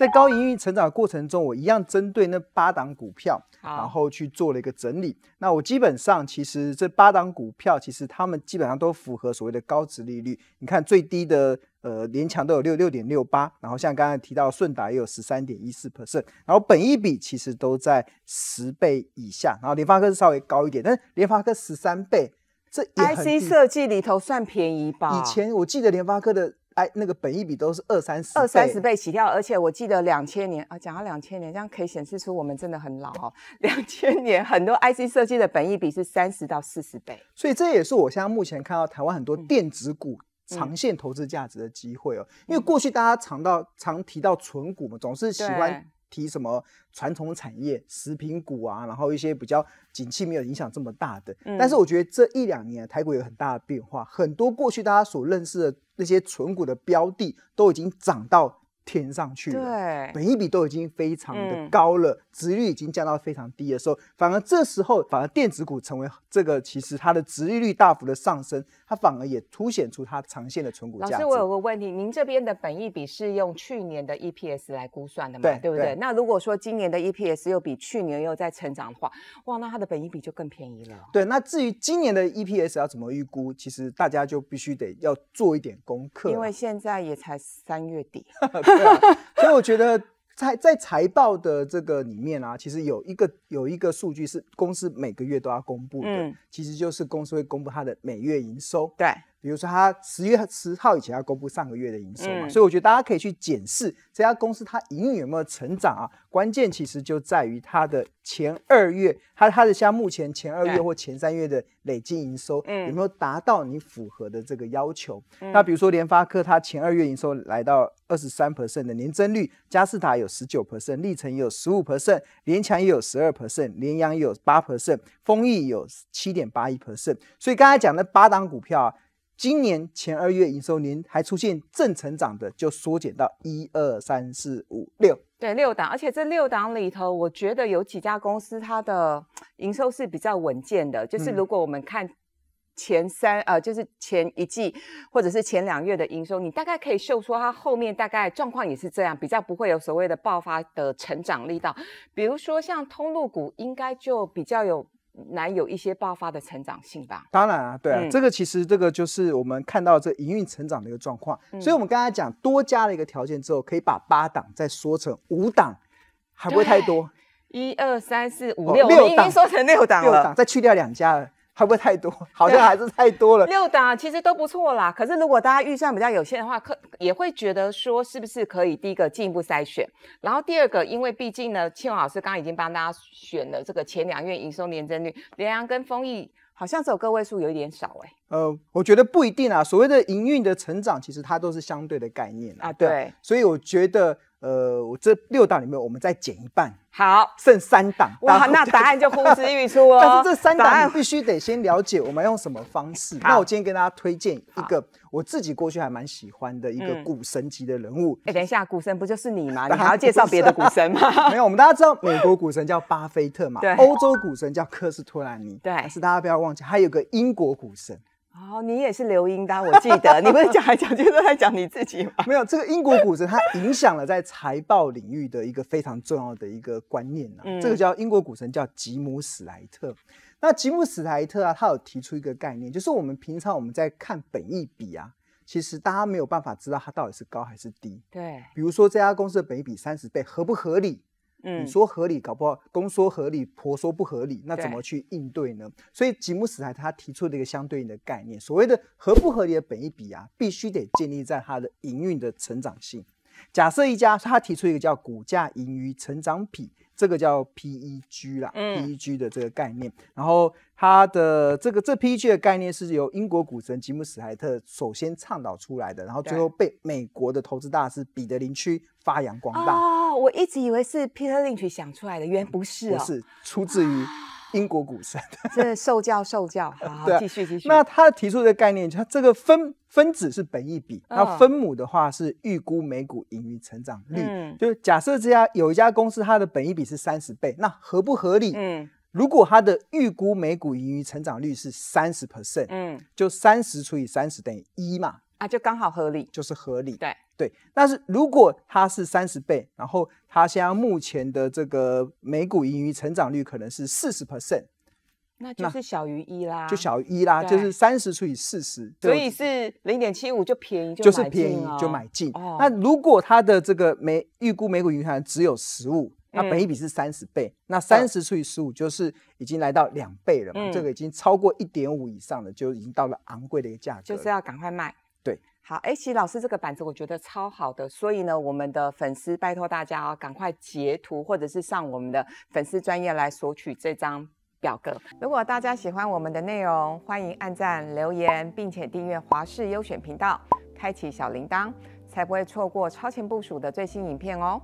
在高营运成长的过程中，我一样针对那八档股票，然后去做了一个整理。那我基本上其实这八档股票，其实它们基本上都符合所谓的高值利率。你看最低的，呃联强都有六六点六八，然后像刚才提到顺达也有十三点一四 percent，然后本益比其实都在十倍以下，然后联发科是稍微高一点，但是联发科十三倍，这 IC 设计里头算便宜吧？以前我记得联发科的。那个本益比都是二三十，二三十倍起跳，而且我记得两千年啊，讲到两千年，这样可以显示出我们真的很老哦。两千年很多 IC 设计的本益比是三十到四十倍，所以这也是我现在目前看到台湾很多电子股长线投资价值的机会哦。因为过去大家常到常提到纯股嘛，总是喜欢。提什么传统产业、食品股啊，然后一些比较景气没有影响这么大的，但是我觉得这一两年台股有很大的变化，很多过去大家所认识的那些纯股的标的都已经涨到。填上去了，对，本一比都已经非常的高了，值率已经降到非常低的时候，反而这时候反而电子股成为这个，其实它的值率率大幅的上升，它反而也凸显出它长线的存股价值。老师，我有个问题，您这边的本一比是用去年的 EPS 来估算的嘛？对不对？那如果说今年的 EPS 又比去年又在成长的话，哇，那它的本一比就更便宜了。对，那至于今年的 EPS 要怎么预估，其实大家就必须得要做一点功课。因为现在也才三月底。所以我觉得，在在财报的这个里面啊，其实有一个有一个数据是公司每个月都要公布的，其实就是公司会公布它的每月营收。对。比如说它十月十号以前要公布上个月的营收嘛，所以我觉得大家可以去检视这家公司它营运有没有成长啊。关键其实就在于它的前二月，它它的像目前前二月或前三月的累计营收有没有达到你符合的这个要求。那比如说联发科它前二月营收来到二十三 percent 的年增率，嘉士达有十九 percent，立成有十五 percent，联强也有十二 percent，联扬也有八 percent，丰益有七点八一 percent。所以刚才讲的八档股票啊。今年前二月营收年还出现正成长的，就缩减到一二三四五六，对六档。而且这六档里头，我觉得有几家公司它的营收是比较稳健的。就是如果我们看前三，呃，就是前一季或者是前两月的营收，你大概可以嗅出它后面大概状况也是这样，比较不会有所谓的爆发的成长力道。比如说像通路股，应该就比较有。难有一些爆发的成长性吧？当然啊，对啊，这个其实这个就是我们看到这营运成长的一个状况。所以，我们刚才讲多加了一个条件之后，可以把八档再缩成五档，还不会太多。一二三四五六，六档缩成六档了，再去掉两家。会不会太多？好像还是太多了。六档其实都不错啦。可是如果大家预算比较有限的话，可也会觉得说，是不是可以第一个进一步筛选，然后第二个，因为毕竟呢，庆老师刚刚已经帮大家选了这个前两院营收年增率，联阳跟丰益好像只有个位数，有一点少哎。呃，我觉得不一定啊。所谓的营运的成长，其实它都是相对的概念啊。对，所以我觉得。呃，我这六档里面，我们再减一半，好，剩三档。哇，那答案就呼之欲出哦。但是这三档必须得先了解我们用什么方式。那我今天跟大家推荐一个我自己过去还蛮喜欢的一个股神级的人物。哎，等一下，股神不就是你吗？你还要介绍别的股神吗？没有，我们大家知道美国股神叫巴菲特嘛？对。欧洲股神叫科斯托兰尼。对。但是大家不要忘记，还有个英国股神。哦，你也是留英的，我记得你不是讲来讲去都在讲你自己吗？没有，这个英国股神他影响了在财报领域的一个非常重要的一个观念呐，这个叫英国股神叫吉姆史莱特。那吉姆史莱特啊，他有提出一个概念，就是我们平常我们在看本益比啊，其实大家没有办法知道它到底是高还是低。对，比如说这家公司的本比三十倍合不合理？嗯，你说合理，搞不好公说合理，婆说不合理，那怎么去应对呢？所以吉姆·史莱他提出了一个相对应的概念，所谓的合不合理，本一比啊，必须得建立在它的营运的成长性。假设一家，他提出一个叫股价盈余成长比，这个叫 PEG 啦，PEG 的这个概念。然后他的这个这 PEG 的概念是由英国股神吉姆史莱特首先倡导出来的，然后最后被美国的投资大师彼得林区发扬光大。哦，我一直以为是 Peter Lynch 想出来的，原来不是，不是出自于。英国股神，是受教受教，好，继续继续。那他提出的概念，他这个分分子是本益比，那分母的话是预估每股盈余成长率。嗯，就是假设这家有一家公司，它的本益比是三十倍，那合不合理？嗯，如果它的预估每股盈余成长率是三十 percent，嗯，就三十除以三十等于一嘛，啊，就刚好合理，就是合理，对。对，但是如果它是三十倍，然后它现在目前的这个每股盈余成长率可能是四十 percent，那就是小于一啦，就小于一啦，就是三十除以四十，所以是零点七五就便宜，就是便宜就买进。那如果它的这个每预估每股盈余只有十五，那本一比是三十倍，那三十除以十五就是已经来到两倍了，这个已经超过一点五以上了，就已经到了昂贵的一个价格，就是要赶快卖。对，好，哎，席老师这个板子我觉得超好的，所以呢，我们的粉丝拜托大家哦，赶快截图或者是上我们的粉丝专业来索取这张表格。如果大家喜欢我们的内容，欢迎按赞、留言，并且订阅华视优选频道，开启小铃铛，才不会错过超前部署的最新影片哦。